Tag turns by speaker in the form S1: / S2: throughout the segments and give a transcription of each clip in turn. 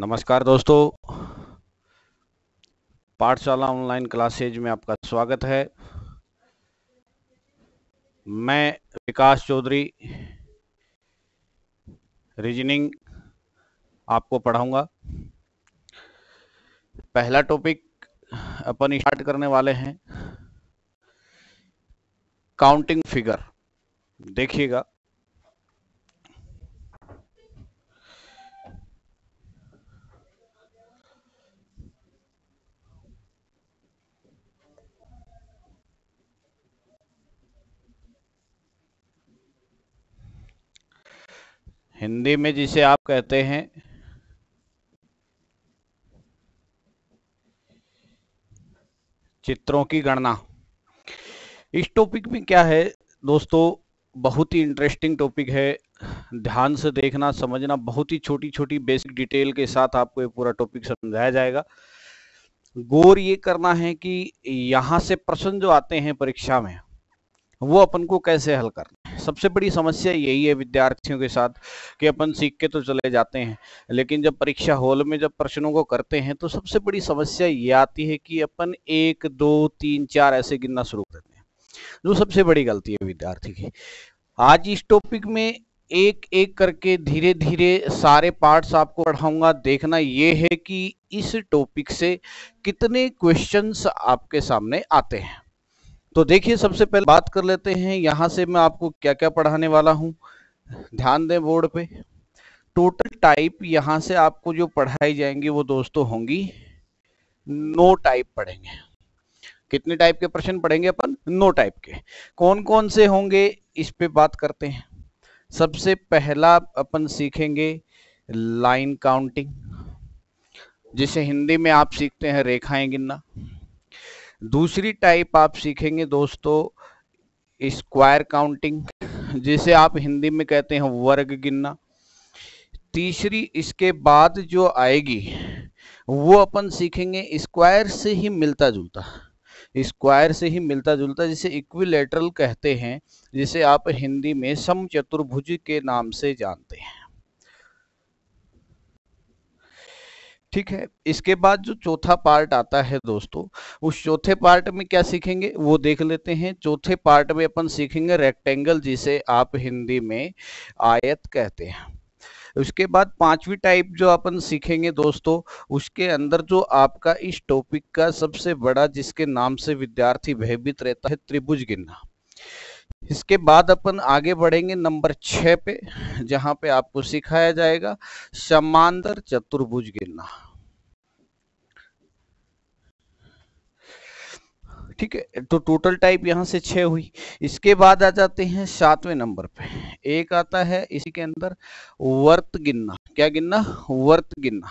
S1: नमस्कार दोस्तों पाठशाला ऑनलाइन क्लासेज में आपका स्वागत है मैं विकास चौधरी रीजनिंग आपको पढ़ाऊंगा पहला टॉपिक अपन स्टार्ट करने वाले हैं काउंटिंग फिगर देखिएगा हिंदी में जिसे आप कहते हैं चित्रों की गणना इस टॉपिक में क्या है दोस्तों बहुत ही इंटरेस्टिंग टॉपिक है ध्यान से देखना समझना बहुत ही छोटी छोटी बेसिक डिटेल के साथ आपको ये पूरा टॉपिक समझाया जाएगा गोर ये करना है कि यहाँ से प्रश्न जो आते हैं परीक्षा में वो अपन को कैसे हल करना है सबसे बड़ी समस्या यही है विद्यार्थियों के साथ कि अपन सीख के तो चले जाते हैं लेकिन जब परीक्षा हॉल में जब प्रश्नों को करते हैं तो सबसे बड़ी समस्या ये आती है कि अपन एक दो तीन चार ऐसे गिनना शुरू कर देते हैं जो सबसे बड़ी गलती है विद्यार्थी की आज इस टॉपिक में एक एक करके धीरे धीरे सारे पार्ट्स आपको पढ़ाऊंगा देखना ये है कि इस टॉपिक से कितने क्वेश्चंस आपके सामने आते हैं तो देखिए सबसे पहले बात कर लेते हैं यहां से मैं आपको क्या क्या पढ़ाने वाला हूं ध्यान दें बोर्ड पे टोटल टाइप यहाँ से आपको जो पढ़ाई जाएंगी वो दोस्तों होंगी नो टाइप पढ़ेंगे कितने टाइप के प्रश्न पढ़ेंगे अपन नो टाइप के कौन कौन से होंगे इस पे बात करते हैं सबसे पहला अपन सीखेंगे लाइन काउंटिंग जिसे हिंदी में आप सीखते हैं रेखाएं गिनना दूसरी टाइप आप सीखेंगे दोस्तों स्क्वायर काउंटिंग जिसे आप हिंदी में कहते हैं वर्ग गिनना तीसरी इसके बाद जो आएगी वो अपन सीखेंगे स्क्वायर से ही मिलता जुलता स्क्वायर से ही मिलता जुलता जिसे इक्विलेटरल कहते हैं जिसे आप हिंदी में समचतुर्भुज के नाम से जानते हैं ठीक है इसके बाद जो चौथा पार्ट आता है दोस्तों उस चौथे पार्ट में क्या सीखेंगे वो देख लेते हैं चौथे पार्ट में अपन सीखेंगे रेक्टेंगल जिसे आप हिंदी में आयत कहते हैं उसके बाद पांचवी टाइप जो अपन सीखेंगे दोस्तों उसके अंदर जो आपका इस टॉपिक का सबसे बड़ा जिसके नाम से विद्यार्थी भयभीत रहता है त्रिभुज गिनना इसके बाद अपन आगे बढ़ेंगे नंबर छह पे जहाँ पे आपको सिखाया जाएगा समांतर चतुर्भुज गिनना ठीक है तो टोटल टाइप यहाँ से छ हुई इसके बाद आ जाते हैं सातवें नंबर पे एक आता है इसी के अंदर वर्त गिनना क्या गिनना वर्त गिनना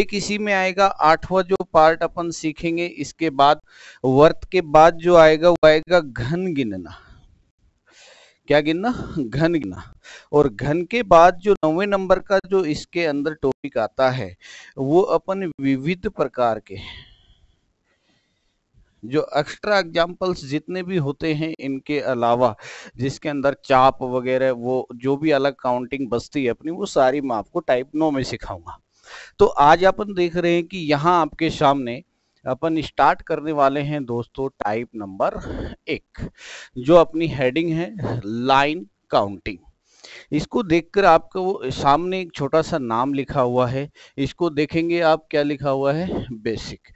S1: एक इसी में आएगा आठवां जो पार्ट अपन सीखेंगे इसके बाद वर्त के बाद जो आएगा वो आएगा घन गिनना क्या गिनना घन गिनना और घन के बाद जो नौवे नंबर का जो इसके अंदर टॉपिक आता है वो अपन विविध प्रकार के जो एक्स्ट्रा एग्जाम्पल्स जितने भी होते हैं इनके अलावा जिसके अंदर चाप वगैरह वो जो भी अलग काउंटिंग बसती है अपनी वो सारी मैं आपको टाइप नो में सिखाऊंगा तो आज अपन देख रहे हैं कि यहाँ आपके सामने अपन स्टार्ट करने वाले हैं दोस्तों टाइप नंबर एक जो अपनी हेडिंग है लाइन काउंटिंग इसको देखकर आपको सामने एक छोटा सा नाम लिखा हुआ है इसको देखेंगे आप क्या लिखा हुआ है बेसिक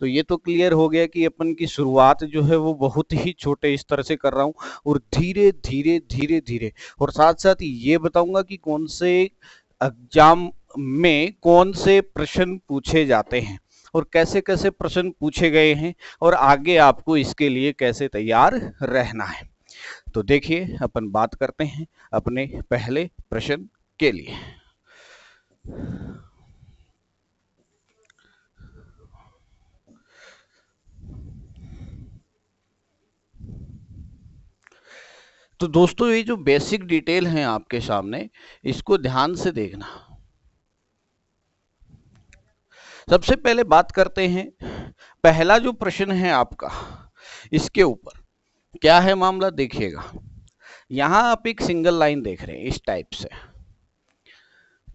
S1: तो ये तो क्लियर हो गया कि अपन की शुरुआत जो है वो बहुत ही छोटे इस तरह से कर रहा हूं और धीरे धीरे धीरे धीरे और साथ साथ ये बताऊंगा कि कौन से एग्जाम में कौन से प्रश्न पूछे जाते हैं और कैसे कैसे प्रश्न पूछे गए हैं और आगे आपको इसके लिए कैसे तैयार रहना है तो देखिए अपन बात करते हैं अपने पहले प्रश्न के लिए तो दोस्तों ये जो बेसिक डिटेल है आपके सामने इसको ध्यान से देखना सबसे पहले बात करते हैं पहला जो प्रश्न है आपका इसके ऊपर क्या है मामला देखिएगा यहां आप एक सिंगल लाइन देख रहे हैं इस टाइप से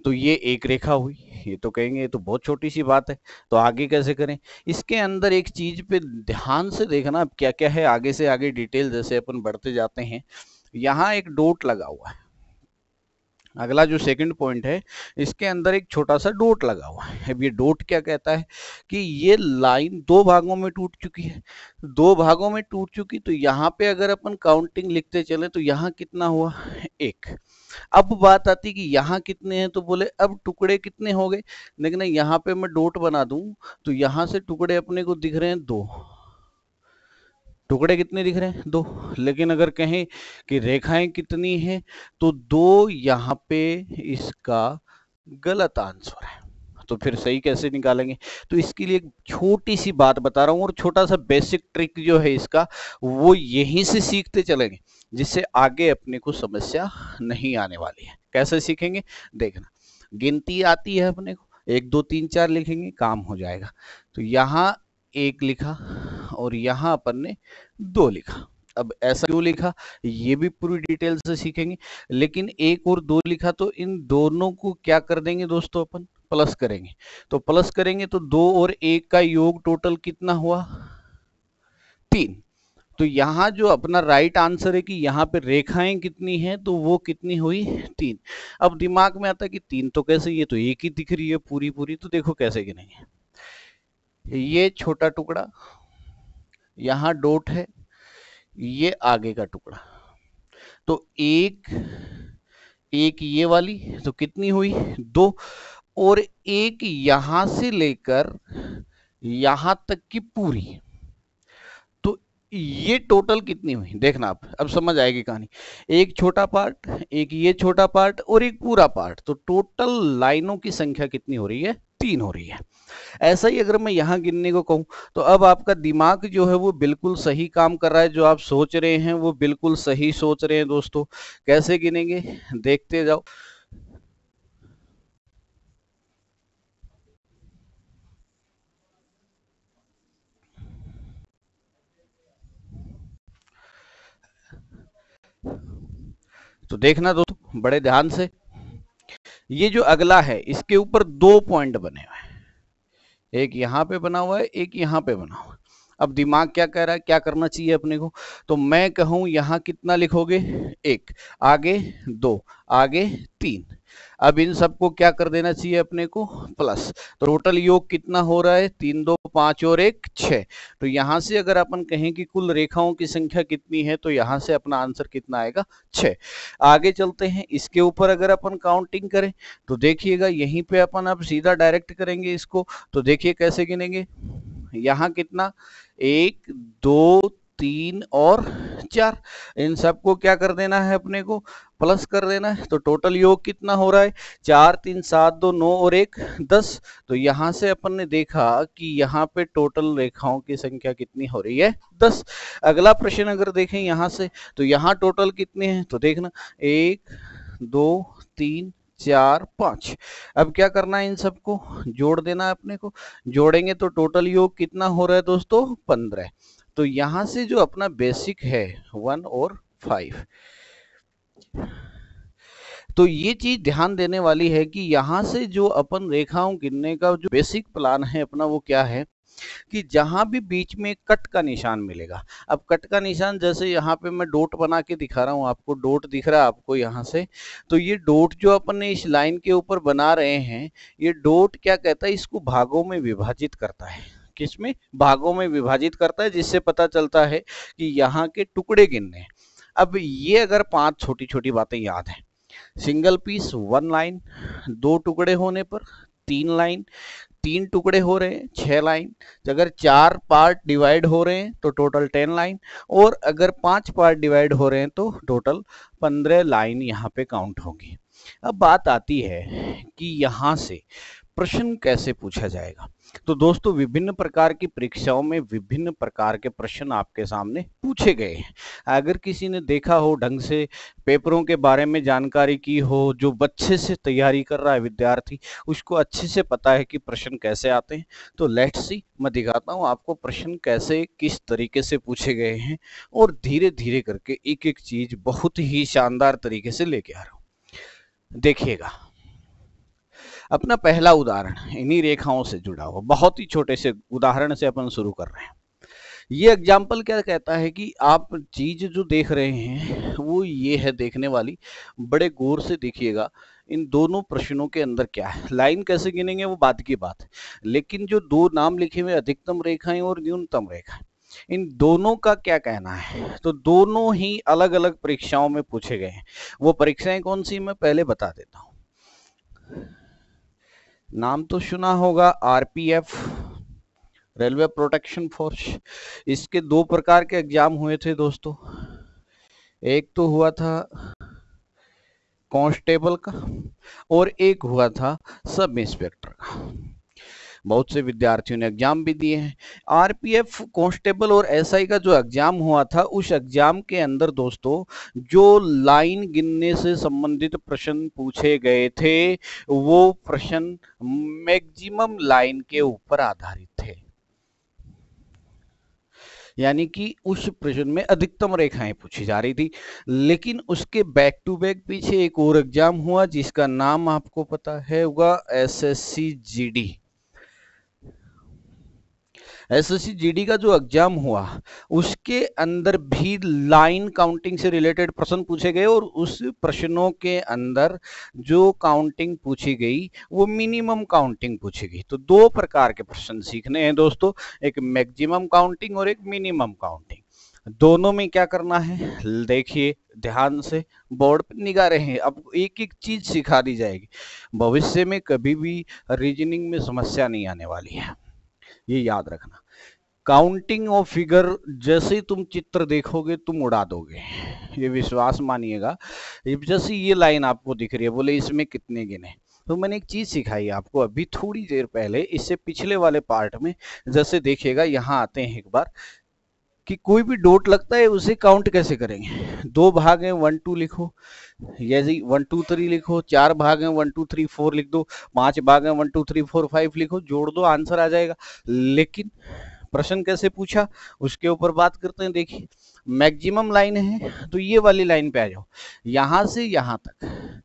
S1: तो ये एक रेखा हुई ये तो कहेंगे ये तो बहुत छोटी सी बात है तो आगे कैसे करें इसके अंदर एक चीज पे ध्यान से देखना क्या क्या है आगे से आगे डिटेल जैसे अपन बढ़ते जाते हैं यहाँ एक डोट लगा हुआ है अगला जो सेकंड पॉइंट है इसके अंदर एक छोटा सा डोट लगा हुआ है अब ये डोट क्या कहता है कि ये लाइन दो भागों में टूट चुकी है दो भागों में टूट चुकी तो यहाँ पे अगर अपन काउंटिंग लिखते चले तो यहाँ कितना हुआ एक अब बात आती कि यहाँ कितने हैं तो बोले अब टुकड़े कितने हो गए लेकिन यहाँ पे मैं डोट बना दू तो यहाँ से टुकड़े अपने को दिख रहे हैं दो टुकड़े कितने दिख रहे हैं दो लेकिन अगर कहें कि रेखाएं कितनी है तो दो यहाँ पे इसका गलत आंसर है तो फिर सही कैसे निकालेंगे तो इसके लिए छोटी सी बात बता रहा हूँ और छोटा सा बेसिक ट्रिक जो है इसका वो यहीं से सीखते चलेंगे जिससे आगे अपने को समस्या नहीं आने वाली है कैसे सीखेंगे देखना गिनती आती है अपने को एक दो तीन चार लिखेंगे काम हो जाएगा तो यहाँ एक लिखा और यहाँ अपन ने दो लिखा अब ऐसा क्यों लिखा ये भी पूरी डिटेल से सीखेंगे लेकिन एक और दो लिखा तो इन दोनों को क्या कर देंगे दोस्तों अपन प्लस करेंगे तो प्लस करेंगे तो दो और एक का योग टोटल कितना हुआ तीन तो यहाँ जो अपना राइट आंसर है कि यहाँ पे रेखाएं कितनी हैं तो वो कितनी हुई तीन अब दिमाग में आता है कि तीन तो कैसे ये तो एक ही दिख रही है पूरी पूरी तो देखो कैसे गिनेंगे ये छोटा टुकड़ा यहां डोट है ये आगे का टुकड़ा तो एक एक ये वाली तो कितनी हुई दो और एक यहां से लेकर यहां तक की पूरी तो ये टोटल कितनी हुई देखना आप अब समझ आएगी कहानी एक छोटा पार्ट एक ये छोटा पार्ट और एक पूरा पार्ट तो टोटल लाइनों की संख्या कितनी हो रही है तीन हो रही है ऐसा ही अगर मैं यहाँ गिनने को कहूँ तो अब आपका दिमाग जो है वो बिल्कुल सही काम कर रहा है जो आप सोच रहे हैं वो बिल्कुल सही सोच रहे हैं दोस्तों कैसे गिनेंगे देखते जाओ तो देखना दोस्तों बड़े ध्यान से ये जो अगला है इसके ऊपर दो पॉइंट बने हुए हैं एक यहां पे बना हुआ है एक यहां पे बना हुआ है अब दिमाग क्या कह रहा है क्या करना चाहिए अपने को तो मैं कहूं यहां कितना लिखोगे एक आगे दो आगे तीन अब इन सबको क्या कर देना चाहिए अपने को प्लस तो टोटल योग कितना हो रहा है तीन दो पांच और एक छ तो यहां से अगर अपन कहें कि कुल रेखाओं की संख्या कितनी है तो यहां से अपना आंसर कितना आएगा छ आगे चलते हैं इसके ऊपर अगर अपन काउंटिंग करें तो देखिएगा यहीं पे अपन अब सीधा डायरेक्ट करेंगे इसको तो देखिए कैसे गिनेंगे यहाँ कितना एक दो तीन और चार इन सबको क्या कर देना है अपने को प्लस कर देना है तो टोटल योग कितना हो रहा है चार तीन सात दो नौ और एक दस तो यहाँ से अपन ने देखा कि यहाँ पे टोटल रेखाओं की संख्या कितनी हो रही है दस अगला प्रश्न अगर देखें यहाँ से तो यहाँ टोटल कितने हैं तो देखना एक दो तीन चार पाँच अब क्या करना है इन सबको जोड़ देना है अपने को जोड़ेंगे तो टोटल योग कितना हो रहा है दोस्तों पंद्रह तो यहां से जो अपना बेसिक है वन और फाइव तो ये चीज ध्यान देने वाली है कि यहाँ से जो अपन रेखाओं गिनने का जो बेसिक प्लान है अपना वो क्या है कि जहां भी बीच में कट का निशान मिलेगा अब कट का निशान जैसे यहाँ पे मैं डोट बना के दिखा रहा हूं आपको डोट दिख रहा है आपको यहाँ से तो ये डोट जो अपन इस लाइन के ऊपर बना रहे हैं ये डोट क्या कहता है इसको भागों में विभाजित करता है किस में भागों में विभाजित करता है जिससे पता चलता है कि यहाँ के टुकड़े गिनने अब ये अगर पांच छोटी छोटी बातें याद है सिंगल पीस वन लाइन दो टुकड़े होने पर तीन लाइन तीन टुकड़े हो रहे हैं छह लाइन तो अगर चार पार्ट डिवाइड हो रहे हैं तो टोटल टेन लाइन और अगर पांच पार्ट डिवाइड हो रहे हैं तो टोटल पंद्रह लाइन यहाँ पे काउंट होगी अब बात आती है कि यहाँ से प्रश्न कैसे पूछा जाएगा तो दोस्तों विभिन्न प्रकार की परीक्षाओं में विभिन्न प्रकार के प्रश्न आपके सामने पूछे गए हैं अगर किसी ने देखा हो ढंग से पेपरों के बारे में जानकारी की हो जो अच्छे से तैयारी कर रहा है विद्यार्थी उसको अच्छे से पता है कि प्रश्न कैसे आते हैं तो लेट्स सी मैं दिखाता हूँ आपको प्रश्न कैसे किस तरीके से पूछे गए हैं और धीरे धीरे करके एक एक चीज बहुत ही शानदार तरीके से लेके आ रहा हूँ देखिएगा अपना पहला उदाहरण इन्हीं रेखाओं से जुड़ा हुआ बहुत ही छोटे से उदाहरण से अपन शुरू कर रहे हैं ये एग्जाम्पल क्या कहता है कि आप चीज जो देख रहे हैं वो ये है देखने वाली बड़े गौर से देखिएगा इन दोनों प्रश्नों के अंदर क्या है लाइन कैसे गिनेंगे वो बात की बात है लेकिन जो दो नाम लिखे हुए अधिकतम रेखाएं और न्यूनतम रेखाएं इन दोनों का क्या कहना है तो दोनों ही अलग अलग परीक्षाओं में पूछे गए हैं वो परीक्षाएं कौन सी मैं पहले बता देता हूँ नाम तो सुना होगा आरपीएफ रेलवे प्रोटेक्शन फोर्स इसके दो प्रकार के एग्जाम हुए थे दोस्तों एक तो हुआ था कांस्टेबल का और एक हुआ था सब इंस्पेक्टर का बहुत से विद्यार्थियों ने एग्जाम भी दिए हैं आरपीएफ कांस्टेबल और एसआई का जो एग्जाम हुआ था उस एग्जाम के अंदर दोस्तों जो लाइन गिनने से संबंधित प्रश्न पूछे गए थे वो प्रश्न मैक्सिमम लाइन के ऊपर आधारित थे यानी कि उस प्रश्न में अधिकतम रेखाएं पूछी जा रही थी लेकिन उसके बैक टू बैक पीछे एक और एग्जाम हुआ जिसका नाम आपको पता है होगा एसएससी जीडी एसएससी जीडी का जो एग्जाम हुआ उसके अंदर भी लाइन काउंटिंग से रिलेटेड प्रश्न पूछे गए और उस प्रश्नों के अंदर जो काउंटिंग पूछी गई वो मिनिमम काउंटिंग पूछी गई तो दो प्रकार के प्रश्न सीखने हैं दोस्तों एक मैक्सिमम काउंटिंग और एक मिनिमम काउंटिंग दोनों में क्या करना है देखिए ध्यान से बोर्ड पर निगाह रहे अब एक एक चीज सिखा दी जाएगी भविष्य में कभी भी रीजनिंग में समस्या नहीं आने वाली है ये याद रखना काउंटिंग ऑफ फिगर जैसे ही तुम चित्र देखोगे तुम उड़ा दोगे ये विश्वास मानिएगा जैसे ये लाइन आपको दिख रही है बोले इसमें कितने गिने तो मैंने एक चीज सिखाई आपको अभी थोड़ी देर पहले इससे पिछले वाले पार्ट में जैसे देखिएगा यहाँ आते हैं एक बार कि कोई भी डोट लगता है उसे काउंट कैसे करेंगे दो भाग हैं वन टू लिखो यदि वन टू थ्री लिखो चार भाग हैं वन टू थ्री फोर लिख दो पांच भाग हैं one two three four five लिखो जोड़ दो आंसर आ जाएगा लेकिन प्रश्न कैसे पूछा उसके ऊपर बात करते हैं देखिए मैक्सिमम लाइन है तो ये वाली लाइन पे आ जाओ यहां से यहां तक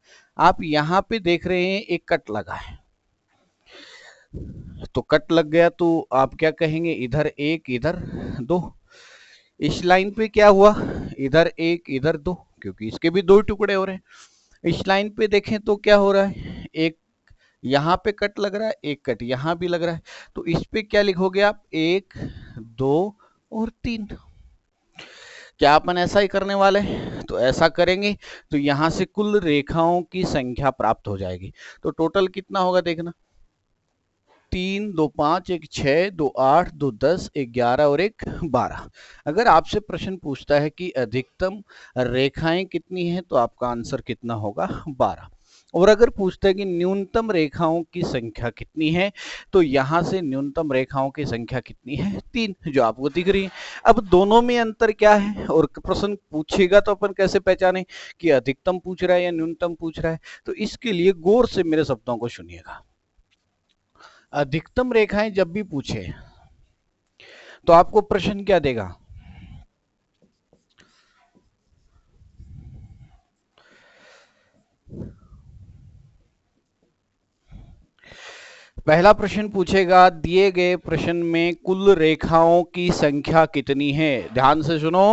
S1: आप यहाँ पे देख रहे हैं एक कट लगा है तो कट लग गया तो आप क्या कहेंगे इधर एक इधर दो इस लाइन पे क्या हुआ इधर एक इधर दो क्योंकि इसके भी दो टुकड़े हो रहे हैं इस लाइन पे देखें तो क्या हो रहा है एक यहाँ पे कट लग रहा है एक कट यहाँ भी लग रहा है तो इस पे क्या लिखोगे आप एक दो और तीन क्या अपन ऐसा ही करने वाले हैं तो ऐसा करेंगे तो यहाँ से कुल रेखाओं की संख्या प्राप्त हो जाएगी तो टोटल कितना होगा देखना तीन दो पाँच एक छः दो आठ दो दस एक ग्यारह और एक बारह अगर आपसे प्रश्न पूछता है कि अधिकतम रेखाएं कितनी हैं तो आपका आंसर कितना होगा बारह और अगर पूछता है कि न्यूनतम रेखाओं की संख्या कितनी है तो यहाँ से न्यूनतम रेखाओं की संख्या कितनी है तीन जो आपको दिख रही है अब दोनों में अंतर क्या है और प्रश्न पूछेगा तो अपन कैसे पहचाने कि अधिकतम पूछ रहा है या न्यूनतम पूछ रहा है तो इसके लिए गौर से मेरे शब्दों को सुनिएगा अधिकतम रेखाएं जब भी पूछे तो आपको प्रश्न क्या देगा पहला प्रश्न पूछेगा दिए गए प्रश्न में कुल रेखाओं की संख्या कितनी है ध्यान से सुनो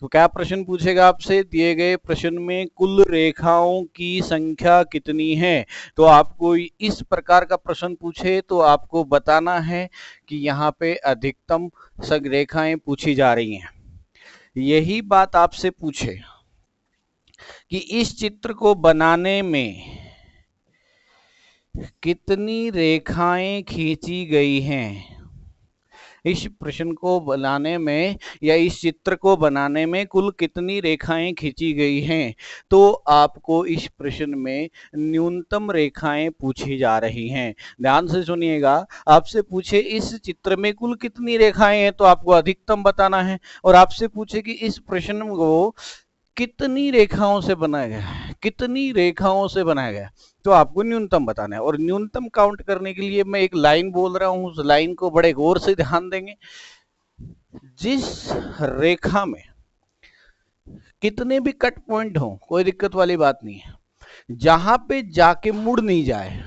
S1: तो क्या प्रश्न पूछेगा आपसे दिए गए प्रश्न में कुल रेखाओं की संख्या कितनी है तो आपको इस प्रकार का प्रश्न पूछे तो आपको बताना है कि यहाँ पे अधिकतम रेखाएं पूछी जा रही हैं यही बात आपसे पूछे कि इस चित्र को बनाने में कितनी रेखाएं खींची गई हैं इस प्रश्न को बनाने में या इस चित्र को बनाने में कुल कितनी रेखाएं खींची गई हैं तो आपको इस प्रश्न में न्यूनतम रेखाएं पूछी जा रही हैं ध्यान से सुनिएगा आपसे पूछे इस चित्र में कुल कितनी रेखाएं हैं तो आपको अधिकतम बताना है और आपसे पूछे कि इस प्रश्न को कितनी रेखाओं से बनाया गया है कितनी रेखाओं से बनाया गया तो आपको न्यूनतम बताना है और न्यूनतम काउंट करने के लिए मैं एक लाइन बोल रहा हूं उस लाइन को बड़े गौर से ध्यान देंगे जिस रेखा में कितने भी कट पॉइंट हो कोई दिक्कत वाली बात नहीं है जहां पे जाके मुड़ नहीं जाए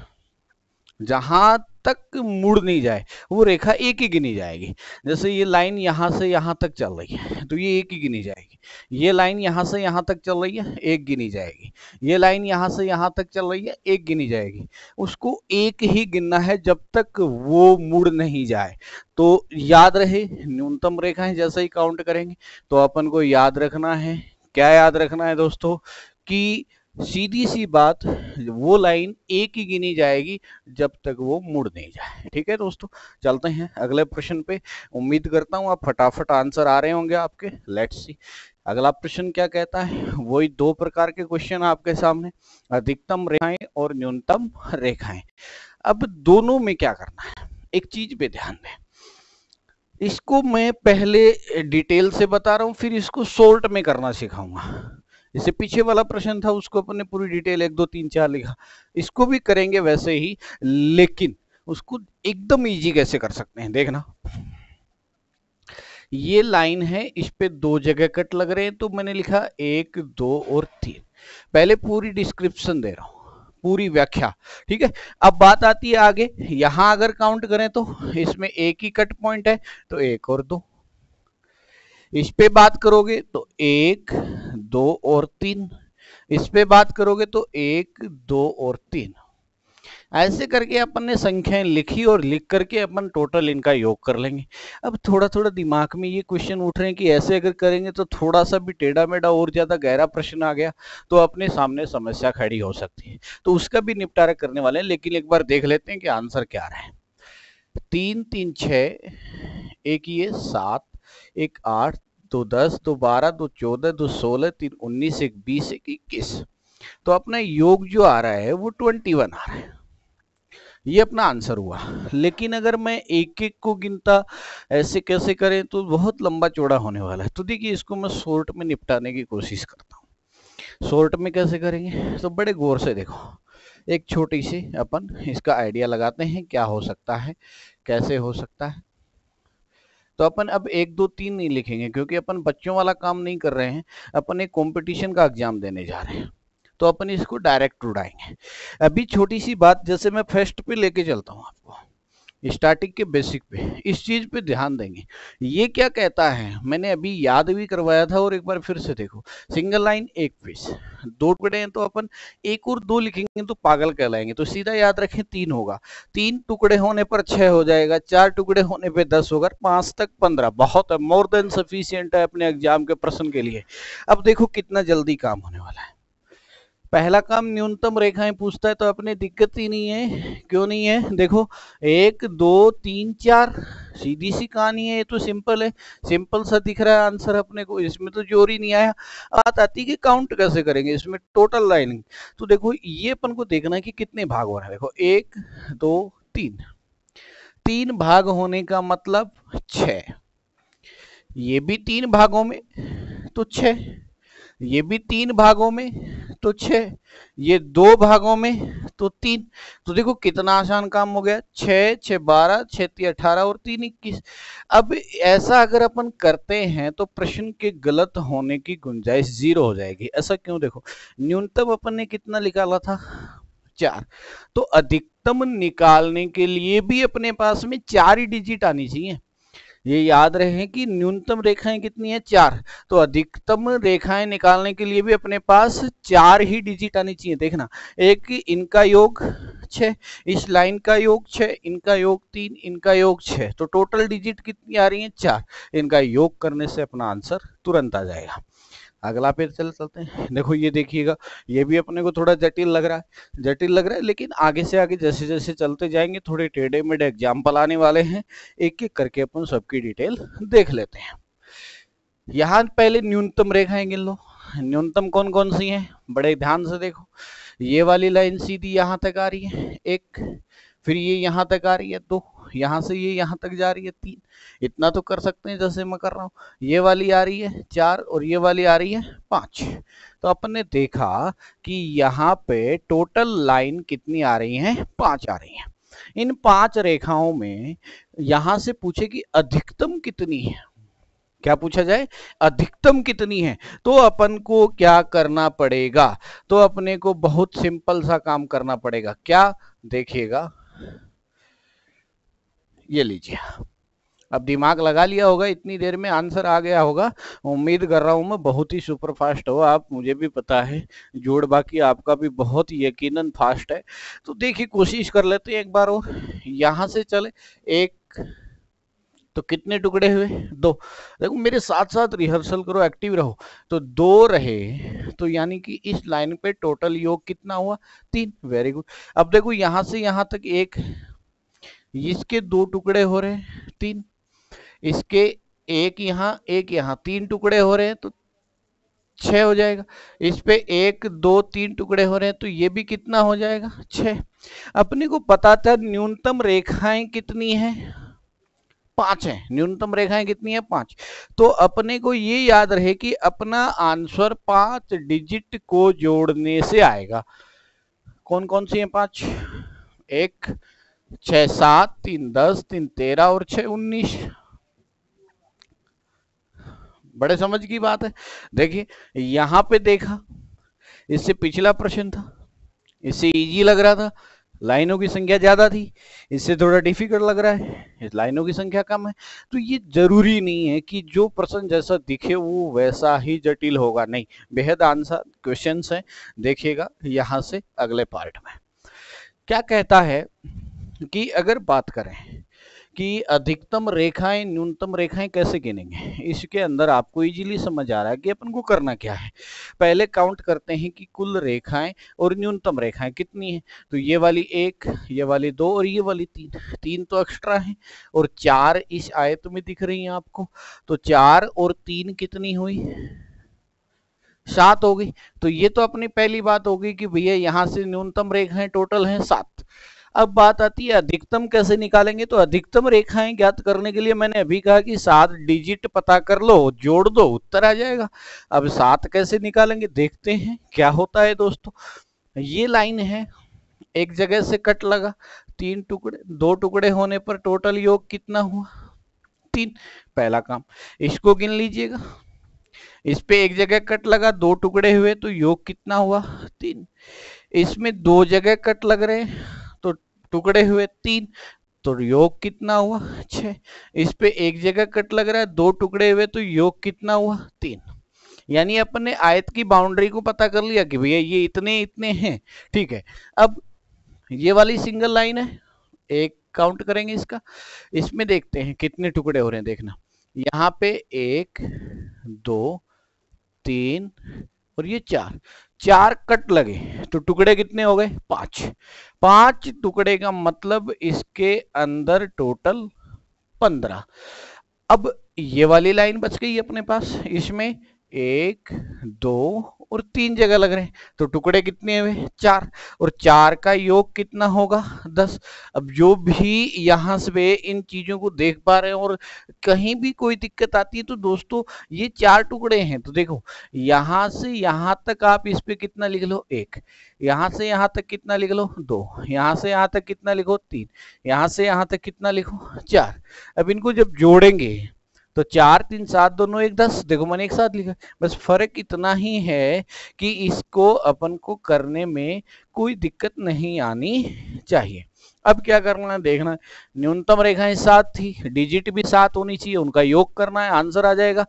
S1: जहां तक मुड़ नहीं जाए वो रेखा एक ही गिनी जाएगी जैसे ये लाइन यहाँ से यहाँ तक चल रही है तो ये एक ही गिनी जाएगी ये लाइन यहाँ से यहाँ तक चल रही है एक गिनी जाएगी ये लाइन यहाँ से यहाँ तक चल रही है एक गिनी जाएगी उसको एक ही गिनना है जब तक वो मुड़ नहीं जाए तो याद रहे न्यूनतम रेखाएं जैसे ही काउंट करेंगे तो अपन को याद रखना है क्या याद रखना है दोस्तों कि सीधी सी बात वो लाइन एक ही गिनी जाएगी जब तक वो मुड़ नहीं जाए ठीक है दोस्तों चलते हैं अगले प्रश्न पे उम्मीद करता हूँ आप फटाफट आंसर आ रहे होंगे आपके लेट्स सी अगला प्रश्न क्या कहता है वही दो प्रकार के क्वेश्चन आपके सामने अधिकतम रेखाएं और न्यूनतम रेखाएं अब दोनों में क्या करना है एक चीज पे ध्यान दें इसको मैं पहले डिटेल से बता रहा हूं फिर इसको सोल्ट में करना सिखाऊंगा जैसे पीछे वाला प्रश्न था उसको अपने पूरी डिटेल एक दो तीन चार लिखा इसको भी करेंगे वैसे ही लेकिन उसको एकदम इजी कैसे कर सकते हैं देखना ये लाइन है इस पे दो जगह कट लग रहे हैं तो मैंने लिखा एक दो और तीन पहले पूरी डिस्क्रिप्शन दे रहा हूं पूरी व्याख्या ठीक है अब बात आती है आगे यहां अगर काउंट करें तो इसमें एक ही कट पॉइंट है तो एक और दो इस पे बात करोगे तो एक दो और तीन इस पे बात करोगे तो एक दो और तीन ऐसे करके अपन ने संख्याएं लिखी और लिख करके अपन टोटल इनका योग कर लेंगे अब थोड़ा थोड़ा दिमाग में ये क्वेश्चन उठ रहे हैं कि ऐसे अगर करेंगे तो थोड़ा सा भी टेढ़ा मेढ़ा और ज्यादा गहरा प्रश्न आ गया तो अपने सामने समस्या खड़ी हो सकती है तो उसका भी निपटारा करने वाले हैं लेकिन एक बार देख लेते हैं कि आंसर क्या रहा है तीन तीन छ एक ये सात एक आठ दो तो दस दो तो बारह दो तो चौदह दो सोलह तीन उन्नीस एक बीस एक इक्कीस तो अपना योग जो आ रहा है वो ट्वेंटी वन आ रहा है ये अपना आंसर हुआ लेकिन अगर मैं एक एक को गिनता ऐसे कैसे करें तो बहुत लंबा चौड़ा होने वाला है तो देखिए इसको मैं शॉर्ट में निपटाने की कोशिश करता हूँ शॉर्ट में कैसे करेंगे तो बड़े गौर से देखो एक छोटी सी अपन इसका आइडिया लगाते हैं क्या हो सकता है कैसे हो सकता है तो अपन अब एक दो तीन नहीं लिखेंगे क्योंकि अपन बच्चों वाला काम नहीं कर रहे हैं अपन एक कॉम्पिटिशन का एग्जाम देने जा रहे हैं तो अपन इसको डायरेक्ट उड़ाएंगे अभी छोटी सी बात जैसे मैं फर्स्ट पे लेके चलता हूँ आपको स्टार्टिंग के बेसिक पे इस चीज़ पे ध्यान देंगे ये क्या कहता है मैंने अभी याद भी करवाया था और एक बार फिर से देखो सिंगल लाइन एक पेज दो टुकड़े हैं तो अपन एक और दो लिखेंगे तो पागल कहलाएंगे तो सीधा याद रखें तीन होगा तीन टुकड़े होने पर छह हो जाएगा चार टुकड़े होने पर दस होगा पांच तक पंद्रह बहुत है मोर देन सफिशियंट है अपने एग्जाम के प्रश्न के लिए अब देखो कितना जल्दी काम होने वाला है पहला काम न्यूनतम रेखाएं पूछता है तो अपने दिक्कत ही नहीं है क्यों नहीं है देखो एक दो तीन चार सीधी सी कहानी है ये तो सिंपल है सिंपल सा दिख रहा है आंसर अपने को इसमें तो जोर ही नहीं आया बात आती कि काउंट कैसे करेंगे इसमें टोटल लाइनिंग तो देखो ये अपन को देखना है कि कितने भाग हो रहे हैं देखो एक दो तीन तीन भाग होने का मतलब छ ये भी तीन भागों में तो छह ये भी तीन भागों में तो छ ये दो भागों में तो तीन तो देखो कितना आसान काम हो गया छ छ बारह छः अठारह और तीन इक्कीस अब ऐसा अगर अपन करते हैं तो प्रश्न के गलत होने की गुंजाइश जीरो हो जाएगी ऐसा क्यों देखो न्यूनतम अपन ने कितना निकाला था चार तो अधिकतम निकालने के लिए भी अपने पास में चार ही डिजिट आनी चाहिए ये याद रहे कि न्यूनतम रेखाएं कितनी है चार तो अधिकतम रेखाएं निकालने के लिए भी अपने पास चार ही डिजिट आनी चाहिए देखना एक इनका योग छ इस लाइन का योग छ इनका योग तीन इनका योग छ तो टोटल डिजिट कितनी आ रही है चार इनका योग करने से अपना आंसर तुरंत आ जाएगा अगला पेज चल चलते हैं देखो ये देखिएगा ये भी अपने को थोड़ा जटिल लग रहा है जटिल लग रहा है लेकिन आगे से आगे जैसे जैसे चलते जाएंगे थोड़े टेढ़े मेढ़े एग्जाम्पल आने वाले हैं एक एक करके अपन सबकी डिटेल देख लेते हैं यहाँ पहले न्यूनतम रेखाएं गिन लो न्यूनतम कौन कौन सी हैं बड़े ध्यान से देखो ये वाली लाइन सीधी यहाँ तक आ रही है एक फिर ये यहाँ तक आ रही है दो यहाँ से ये यहाँ तक जा रही है तीन इतना तो कर सकते हैं जैसे मैं कर रहा हूँ ये वाली आ रही है चार और ये वाली आ रही है पाँच तो अपन ने देखा कि यहाँ पे टोटल लाइन कितनी आ रही है पाँच आ रही है इन पांच रेखाओं में यहां से पूछे कि अधिकतम कितनी है क्या पूछा जाए अधिकतम कितनी है तो अपन को क्या करना पड़ेगा तो अपने को बहुत सिंपल सा काम करना पड़ेगा क्या देखिएगा ये लीजिए अब दिमाग लगा लिया होगा इतनी देर में आंसर आ गया होगा उम्मीद कर रहा हूँ मैं बहुत ही सुपर फास्ट हो आप मुझे भी पता है जोड़ बाकी आपका भी बहुत यकीनन फास्ट है तो देखिए कोशिश कर लेते हैं एक बार और यहाँ से चले एक तो कितने टुकड़े हुए दो देखो मेरे साथ साथ रिहर्सल करो एक्टिव रहो तो दो रहे तो यानी कि इस लाइन पे टोटल योग कितना हुआ तीन वेरी गुड अब देखो यहाँ से यहाँ तक एक इसके दो टुकड़े हो रहे हैं तीन इसके एक यहाँ एक यहाँ तीन टुकड़े हो रहे हैं तो छ हो जाएगा इस पे एक दो तीन टुकड़े हो रहे हैं तो ये भी कितना हो जाएगा छ अपने को पता था न्यूनतम रेखाएं कितनी है पांच है न्यूनतम रेखाएं कितनी है पांच तो अपने को ये याद रहे कि अपना आंसर पांच डिजिट को जोड़ने से आएगा कौन कौन सी है पांच एक छ सात तीन दस तीन तेरह और छ उन्नीस बड़े समझ की बात है देखिए यहां पे देखा इससे पिछला प्रश्न था इससे इजी लग रहा था लाइनों की संख्या ज्यादा थी इससे थोड़ा डिफिकल्ट लग रहा है लाइनों की संख्या कम है तो ये जरूरी नहीं है कि जो प्रश्न जैसा दिखे वो वैसा ही जटिल होगा नहीं बेहद आंसर क्वेश्चंस हैं देखिएगा यहाँ से अगले पार्ट में क्या कहता है कि अगर बात करें कि अधिकतम रेखाएं न्यूनतम रेखाएं कैसे गिनेंगे इसके अंदर आपको इजीली समझ आ रहा है कि अपन को करना क्या है पहले काउंट करते हैं कि कुल रेखाएं और न्यूनतम रेखाएं कितनी है तो ये वाली एक ये वाली दो और ये वाली तीन तीन तो एक्स्ट्रा है और चार इस आयत में दिख रही है आपको तो चार और तीन कितनी हुई सात हो गई तो ये तो अपनी पहली बात होगी कि भैया यहाँ से न्यूनतम रेखाएं टोटल हैं सात अब बात आती है अधिकतम कैसे निकालेंगे तो अधिकतम रेखाएं ज्ञात करने के लिए मैंने अभी कहा कि सात डिजिट पता कर लो जोड़ दो उत्तर आ जाएगा अब सात कैसे निकालेंगे देखते हैं क्या होता है दोस्तों ये लाइन है एक जगह से कट लगा तीन टुकड़े दो टुकड़े होने पर टोटल योग कितना हुआ तीन पहला काम इसको गिन लीजिएगा इस पे एक जगह कट लगा दो टुकड़े हुए तो योग कितना हुआ तीन इसमें दो जगह कट लग रहे हैं टुकड़े हुए तीन तो योग कितना हुआ छ इस पे एक जगह कट लग रहा है दो टुकड़े हुए तो योग कितना हुआ तीन यानी अपन ने आयत की बाउंड्री को पता कर लिया कि भैया ये इतने इतने हैं ठीक है अब ये वाली सिंगल लाइन है एक काउंट करेंगे इसका इसमें देखते हैं कितने टुकड़े हो रहे हैं देखना यहाँ पे एक दो तीन और ये चार चार कट लगे तो टुकड़े कितने हो गए पांच पांच टुकड़े का मतलब इसके अंदर टोटल पंद्रह अब ये वाली लाइन बच गई अपने पास इसमें एक दो और तीन जगह लग रहे हैं तो टुकड़े कितने हुए चार और चार का योग कितना होगा दस अब जो भी यहाँ से इन चीजों को देख पा रहे हैं और कहीं भी कोई दिक्कत आती है तो दोस्तों ये चार टुकड़े हैं तो देखो यहाँ से यहाँ तक आप इस पे कितना लिख लो एक यहाँ से यहाँ तक कितना लिख लो दो यहाँ से यहाँ तक कितना लिखो तीन यहाँ से यहाँ तक कितना लिखो चार अब इनको जब जोड़ेंगे तो चार तीन सात दोनों एक दस देखो मैंने एक साथ लिखा बस फर्क इतना ही है कि इसको अपन को करने में कोई दिक्कत नहीं आनी चाहिए अब क्या करना है देखना न्यूनतम रेखाएं सात थी डिजिट भी सात होनी चाहिए उनका योग करना है आंसर आ जाएगा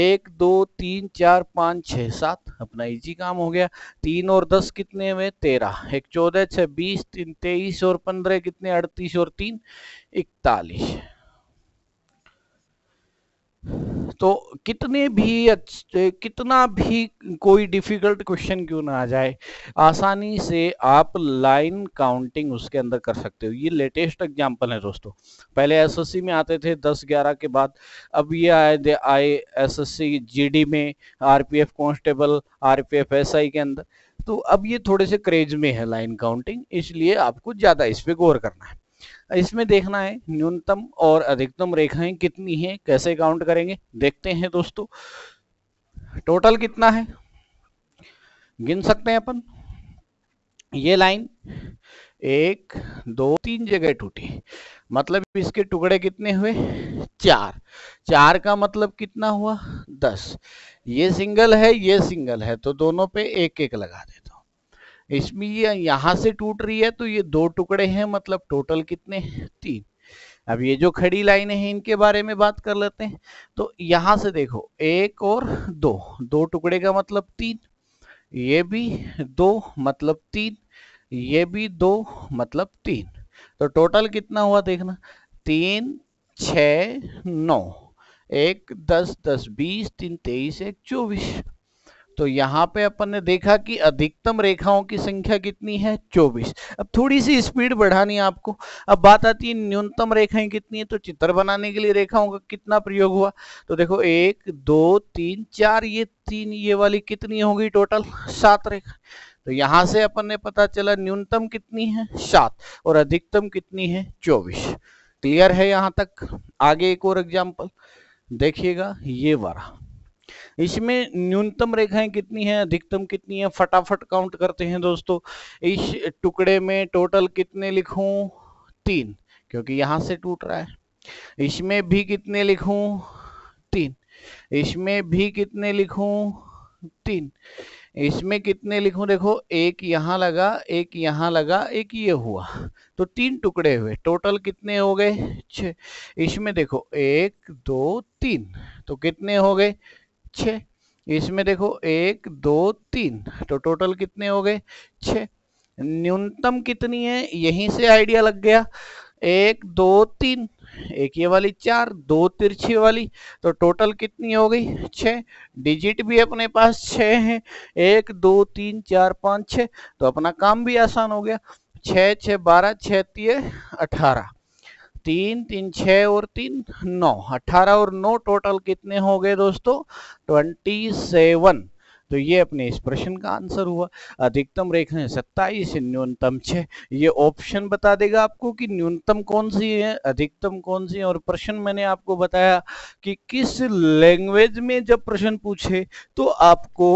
S1: एक दो तीन चार पाँच छः सात अपना इजी काम हो गया तीन और दस कितने में तेरह एक चौदह छः बीस तीन तेईस और पंद्रह कितने अड़तीस और तीन इकतालीस तो कितने भी कितना भी कोई डिफिकल्ट क्वेश्चन क्यों ना आ जाए आसानी से आप लाइन काउंटिंग उसके अंदर कर सकते हो ये लेटेस्ट एग्जांपल है दोस्तों पहले एसएससी में आते थे 10 11 के बाद अब ये आए आए एसएससी जीडी में आरपीएफ कांस्टेबल आरपीएफ एसआई के अंदर तो अब ये थोड़े से क्रेज में है लाइन काउंटिंग इसलिए आपको ज़्यादा इस पर गौर करना है इसमें देखना है न्यूनतम और अधिकतम रेखाएं कितनी हैं कैसे काउंट करेंगे देखते हैं दोस्तों टोटल कितना है गिन सकते हैं अपन ये लाइन एक दो तीन जगह टूटी मतलब इसके टुकड़े कितने हुए चार चार का मतलब कितना हुआ दस ये सिंगल है ये सिंगल है तो दोनों पे एक एक लगा देता इसमें ये यहां से टूट रही है तो ये दो टुकड़े हैं मतलब टोटल कितने तीन अब ये जो खड़ी लाइनें हैं इनके बारे में बात कर लेते हैं तो यहां से देखो एक और दो दो टुकड़े का मतलब तीन ये भी दो मतलब तीन ये भी दो मतलब तीन तो टोटल कितना हुआ देखना तीन छ नौ एक दस दस बीस तीन तेईस एक चौबीस तो यहाँ पे अपन ने देखा कि अधिकतम रेखाओं की संख्या कितनी है 24 अब थोड़ी सी स्पीड बढ़ानी आपको अब बात आती है न्यूनतम रेखाएं कितनी है तो चित्र बनाने के लिए रेखाओं का कितना प्रयोग हुआ तो देखो एक दो तीन चार ये तीन ये वाली कितनी होगी टोटल सात रेखा तो यहाँ से अपन ने पता चला न्यूनतम कितनी है सात और अधिकतम कितनी है चौबीस क्लियर है यहाँ तक आगे एक और एग्जाम्पल देखिएगा ये वाला इसमें न्यूनतम रेखाएं कितनी है अधिकतम कितनी है फटाफट काउंट करते हैं दोस्तों इस टुकड़े में टोटल कितने लिखू तीन क्योंकि यहां से टूट रहा है इसमें भी कितने लिखू तीन इसमें भी कितने लिखू तीन इसमें कितने लिखू देखो एक यहां लगा एक यहां लगा एक ये हुआ तो तीन टुकड़े हुए टोटल कितने हो गए छ इसमें देखो एक दो तीन तो कितने हो गए छ इसमें देखो एक दो तीन तो टोटल कितने हो गए छ न्यूनतम कितनी है यहीं से आइडिया लग गया एक दो तीन एक ये वाली चार दो तिरछी वाली तो टोटल कितनी हो गई छ डिजिट भी अपने पास छ है एक दो तीन चार पाँच छ तो अपना काम भी आसान हो गया छ छ बारह छः तीय अठारह तीन तीन छ और तीन नौ अठारह और नौ टोटल कितने हो गए दोस्तों ट्वेंटी सेवन तो ये अपने इस प्रश्न का आंसर हुआ अधिकतम रेखा है सत्ताईस न्यूनतम छः ये ऑप्शन बता देगा आपको कि न्यूनतम कौन सी है अधिकतम कौन सी है और प्रश्न मैंने आपको बताया कि किस लैंग्वेज में जब प्रश्न पूछे तो आपको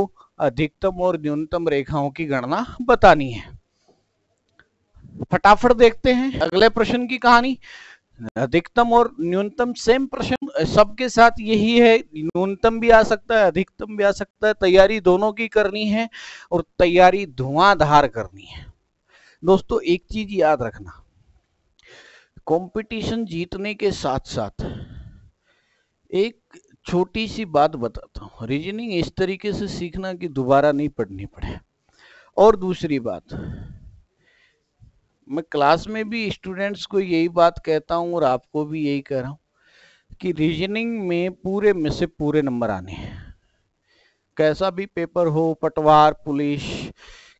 S1: अधिकतम और न्यूनतम रेखाओं की गणना बतानी है फटाफट देखते हैं अगले प्रश्न की कहानी अधिकतम और न्यूनतम सेम प्रश्न सबके साथ यही है न्यूनतम भी आ सकता है अधिकतम भी आ सकता है तैयारी दोनों की करनी है और तैयारी धुआंधार करनी है दोस्तों एक चीज याद रखना कंपटीशन जीतने के साथ साथ एक छोटी सी बात बताता हूँ रीजनिंग इस तरीके से सीखना कि दोबारा नहीं पढ़नी पड़े और दूसरी बात मैं क्लास में भी स्टूडेंट्स को यही बात कहता हूँ और आपको भी यही कह रहा हूँ कि रीजनिंग में पूरे में से पूरे नंबर आने हैं कैसा भी पेपर हो पटवार पुलिस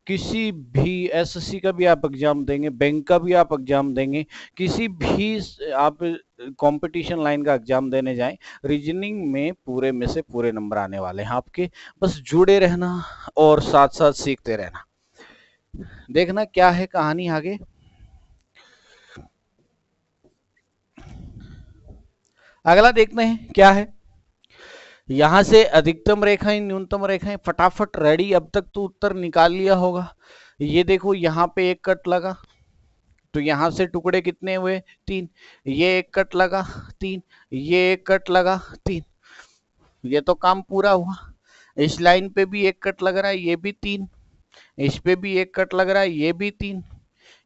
S1: किसी भी एसएससी का भी आप एग्जाम देंगे बैंक का भी आप एग्जाम देंगे किसी भी आप कंपटीशन लाइन का एग्जाम देने जाएं रीजनिंग में पूरे में से पूरे नंबर आने वाले हैं आपके बस जुड़े रहना और साथ साथ सीखते रहना देखना क्या है कहानी आगे अगला देखते हैं क्या है यहां से अधिकतम रेखाएं न्यूनतम रेखाएं फटाफट रेडी अब तक तो उत्तर निकाल लिया होगा ये देखो यहाँ पे एक कट लगा तो यहाँ से टुकड़े कितने हुए तीन ये एक कट लगा तीन ये एक कट लगा तीन ये तो काम पूरा हुआ इस लाइन पे भी एक कट लग रहा है ये भी तीन इस पे भी एक कट लग रहा है ये भी तीन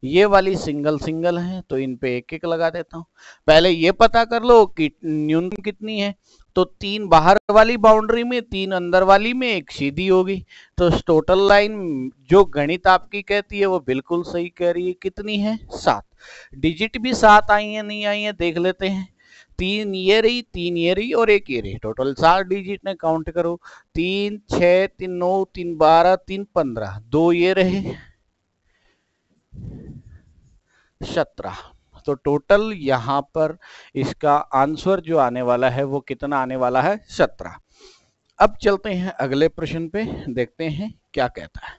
S1: ये वाली सिंगल सिंगल है तो इन पे एक एक लगा देता हूँ पहले ये पता कर लो कि न्यूनतम कितनी है तो तीन बाहर वाली बाउंड्री में तीन अंदर वाली में एक सीधी होगी तो टोटल लाइन जो गणित आपकी कहती है वो बिल्कुल सही कह रही है कितनी है सात डिजिट भी सात आई है नहीं आई है देख लेते हैं तीन ये रही तीन ये रही और एक ये रही टोटल सात डिजिट ने काउंट करो तीन छह तीन नौ तीन बारह तीन पंद्रह दो ये रहे सत्रह तो टोटल यहाँ पर इसका आंसर जो आने वाला है वो कितना आने वाला है सत्रह अब चलते हैं अगले प्रश्न पे देखते हैं क्या कहता है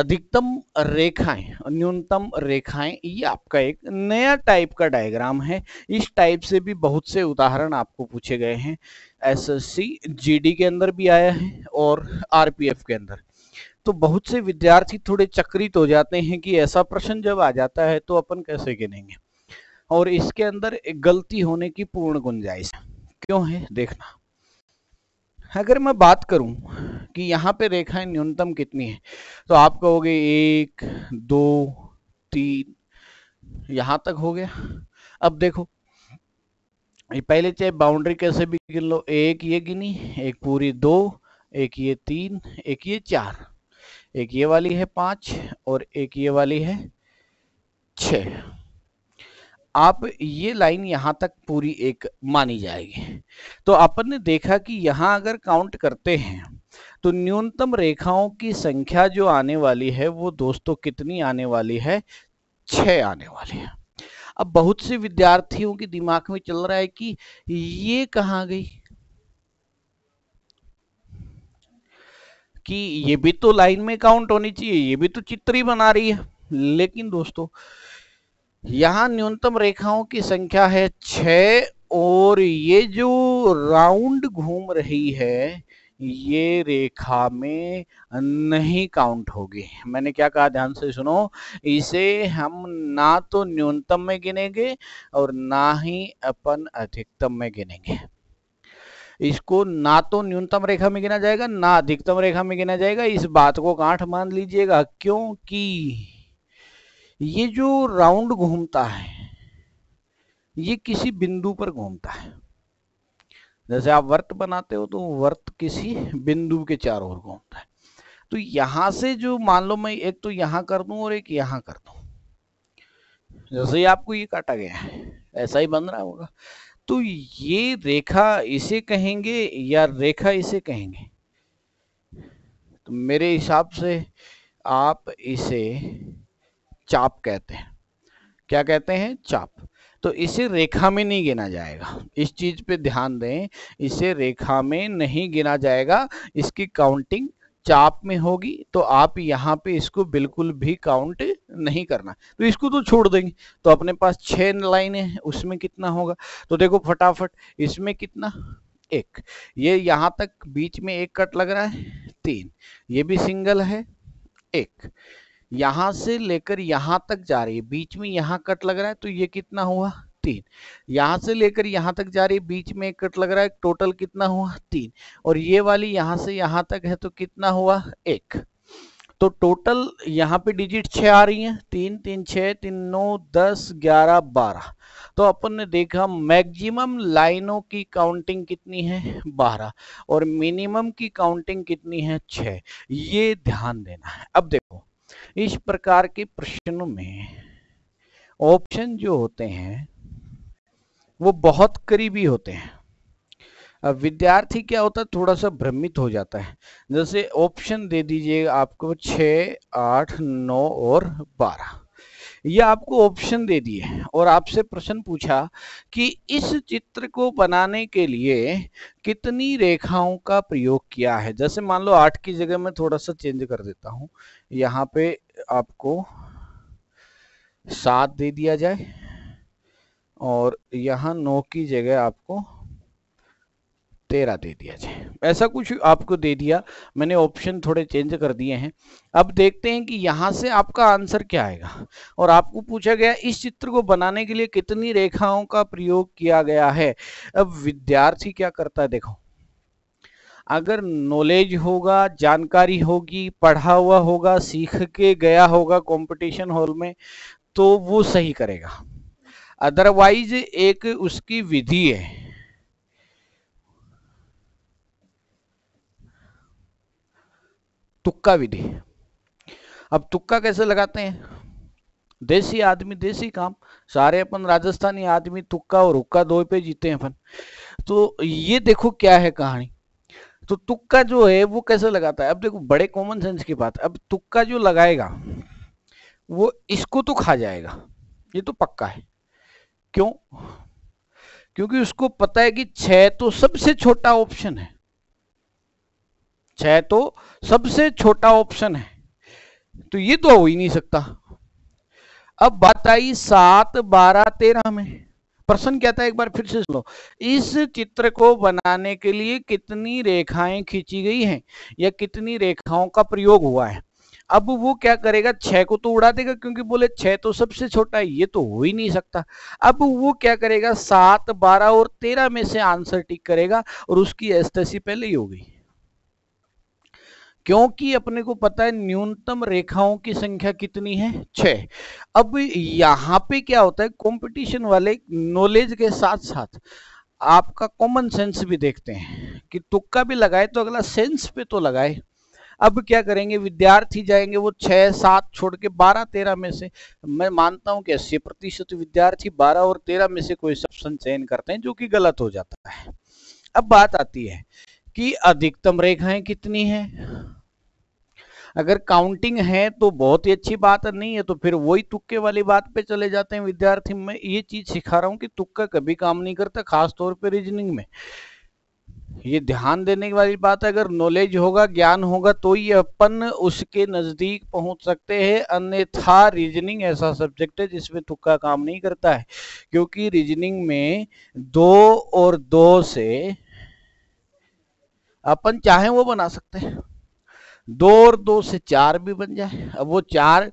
S1: अधिकतम रेखाएं न्यूनतम रेखाएं ये आपका एक नया टाइप का डायग्राम है इस टाइप से भी बहुत से उदाहरण आपको पूछे गए हैं एसएससी जीडी के अंदर भी आया है और आरपीएफ के अंदर तो बहुत से विद्यार्थी थोड़े चक्रित हो जाते हैं कि ऐसा प्रश्न जब आ जाता है तो अपन कैसे गिनेंगे और इसके अंदर गलती होने की पूर्ण गुंजाइश क्यों है देखना अगर मैं बात करूं कि यहाँ पे रेखाएं न्यूनतम कितनी है तो आप कहोगे एक दो तीन यहां तक हो गया अब देखो पहले चाहे बाउंड्री कैसे भी गिन लो एक ये गिनी एक पूरी दो एक ये तीन एक ये चार एक ये वाली है पांच और एक ये वाली है छ आप ये लाइन यहां तक पूरी एक मानी जाएगी तो अपन ने देखा कि यहां अगर काउंट करते हैं तो न्यूनतम रेखाओं की संख्या जो आने वाली है वो दोस्तों कितनी आने वाली है छ आने वाली है अब बहुत से विद्यार्थियों के दिमाग में चल रहा है कि ये कहाँ गई कि ये भी तो लाइन में काउंट होनी चाहिए ये भी तो चित्र ही बना रही है लेकिन दोस्तों यहां न्यूनतम रेखाओं की संख्या है छ और ये जो राउंड घूम रही है ये रेखा में नहीं काउंट होगी मैंने क्या कहा ध्यान से सुनो इसे हम ना तो न्यूनतम में गिनेंगे और ना ही अपन अधिकतम में गिनेंगे इसको ना तो न्यूनतम रेखा में गिना जाएगा ना अधिकतम रेखा में गिना जाएगा इस बात को गांठ मान लीजिएगा क्योंकि ये जो राउंड घूमता है ये किसी बिंदु पर घूमता है जैसे आप वर्त बनाते हो तो वर्त किसी बिंदु के चारों ओर घूमता है तो यहां से जो मान लो मैं एक तो यहां कर दू और एक यहां कर दू जैसे ही आपको ये काटा गया है ऐसा ही बन रहा होगा तो ये रेखा इसे कहेंगे या रेखा इसे कहेंगे तो मेरे हिसाब से आप इसे चाप कहते हैं क्या कहते हैं चाप तो इसे रेखा में नहीं गिना जाएगा इस चीज पे ध्यान दें इसे रेखा में नहीं गिना जाएगा इसकी काउंटिंग चाप में होगी तो आप यहाँ पे इसको बिल्कुल भी काउंट नहीं करना तो इसको तो छोड़ देंगे तो अपने पास छह लाइनें हैं उसमें कितना होगा तो देखो फटाफट इसमें कितना एक ये यहाँ तक बीच में एक कट लग रहा है तीन ये भी सिंगल है एक यहां से लेकर यहां तक जा रही है बीच में यहाँ कट लग रहा है तो ये कितना हुआ तीन यहां से लेकर यहां तक जा रही बीच में एक कट लग रहा है टोटल कितना हुआ तीन और ये वाली यहां से यहां तक है तो कितना हुआ एक तो टोटल यहाँ पे डिजिट छ आ रही है तीन तीन छ तीन नौ दस ग्यारह बारह तो अपन ने देखा मैक्सिमम लाइनों की काउंटिंग कितनी है बारह और मिनिमम की काउंटिंग कितनी है छ ये ध्यान देना है अब देखो इस प्रकार के प्रश्नों में ऑप्शन जो होते हैं वो बहुत करीबी होते हैं अब विद्यार्थी क्या होता है थोड़ा सा भ्रमित हो जाता है जैसे ऑप्शन दे दीजिए आपको छ आठ नौ और बारह ये आपको ऑप्शन दे दिए और आपसे प्रश्न पूछा कि इस चित्र को बनाने के लिए कितनी रेखाओं का प्रयोग किया है जैसे मान लो आठ की जगह मैं थोड़ा सा चेंज कर देता हूँ यहाँ पे आपको सात दे दिया जाए और यहाँ नौ की जगह आपको तेरह दे दिया जाए ऐसा कुछ आपको दे दिया मैंने ऑप्शन थोड़े चेंज कर दिए हैं अब देखते हैं कि यहाँ से आपका आंसर क्या आएगा और आपको पूछा गया इस चित्र को बनाने के लिए कितनी रेखाओं का प्रयोग किया गया है अब विद्यार्थी क्या करता है देखो अगर नॉलेज होगा जानकारी होगी पढ़ा हुआ होगा सीख के गया होगा कंपटीशन हॉल में तो वो सही करेगा अदरवाइज एक उसकी विधि है तुक्का विधि अब तुक्का कैसे लगाते हैं देसी आदमी देसी काम सारे अपन राजस्थानी आदमी तुक्का और हुक्का दो पे जीते हैं अपन तो ये देखो क्या है कहानी तो तुक्का जो है वो कैसे लगाता है अब देखो बड़े कॉमन सेंस की बात अब तुक्का जो लगाएगा वो इसको तो खा जाएगा ये तो पक्का है क्यों क्योंकि उसको पता है कि छह तो सबसे छोटा ऑप्शन है छह तो सबसे छोटा ऑप्शन है तो ये तो हो ही नहीं सकता अब बात आई सात बारह तेरह में प्रश्न क्या था एक बार फिर से सुनो इस चित्र को बनाने के लिए कितनी रेखाएं खींची गई हैं या कितनी रेखाओं का प्रयोग हुआ है अब वो क्या करेगा छह को तो उड़ा देगा क्योंकि बोले छह तो सबसे छोटा है ये तो हो ही नहीं सकता अब वो क्या करेगा सात बारह और तेरह में से आंसर टिक करेगा और उसकी एस्टेसी पहले ही हो गई क्योंकि अपने को पता है न्यूनतम रेखाओं की संख्या कितनी है छह अब यहाँ पे क्या होता है कंपटीशन वाले नॉलेज के साथ साथ आपका कॉमन सेंस भी देखते हैं कि तुक्का भी लगाए तो अगला सेंस पे तो लगाए अब क्या करेंगे विद्यार्थी जाएंगे वो छह सात छोड़ के बारह तेरह में से मैं मानता हूं कि अस्सी प्रतिशत विद्यार्थी बारह और तेरह में से कोई ऑप्शन चयन करते हैं जो कि गलत हो जाता है अब बात आती है कि अधिकतम रेखाएं कितनी है अगर काउंटिंग है तो बहुत ही अच्छी बात नहीं है तो फिर वही तुक्के वाली बात पे चले जाते हैं विद्यार्थी मैं ये चीज सिखा रहा हूँ कि तुक्का कभी काम नहीं करता खास तौर रीजनिंग में ये ध्यान देने वाली बात है अगर नॉलेज होगा ज्ञान होगा तो ही अपन उसके नजदीक पहुंच सकते हैं अन्यथा रीजनिंग ऐसा सब्जेक्ट है जिसमें तुक्का काम नहीं करता है क्योंकि रीजनिंग में दो और दो से अपन चाहे वो बना सकते हैं दो और दो से चार भी बन जाए अब वो चार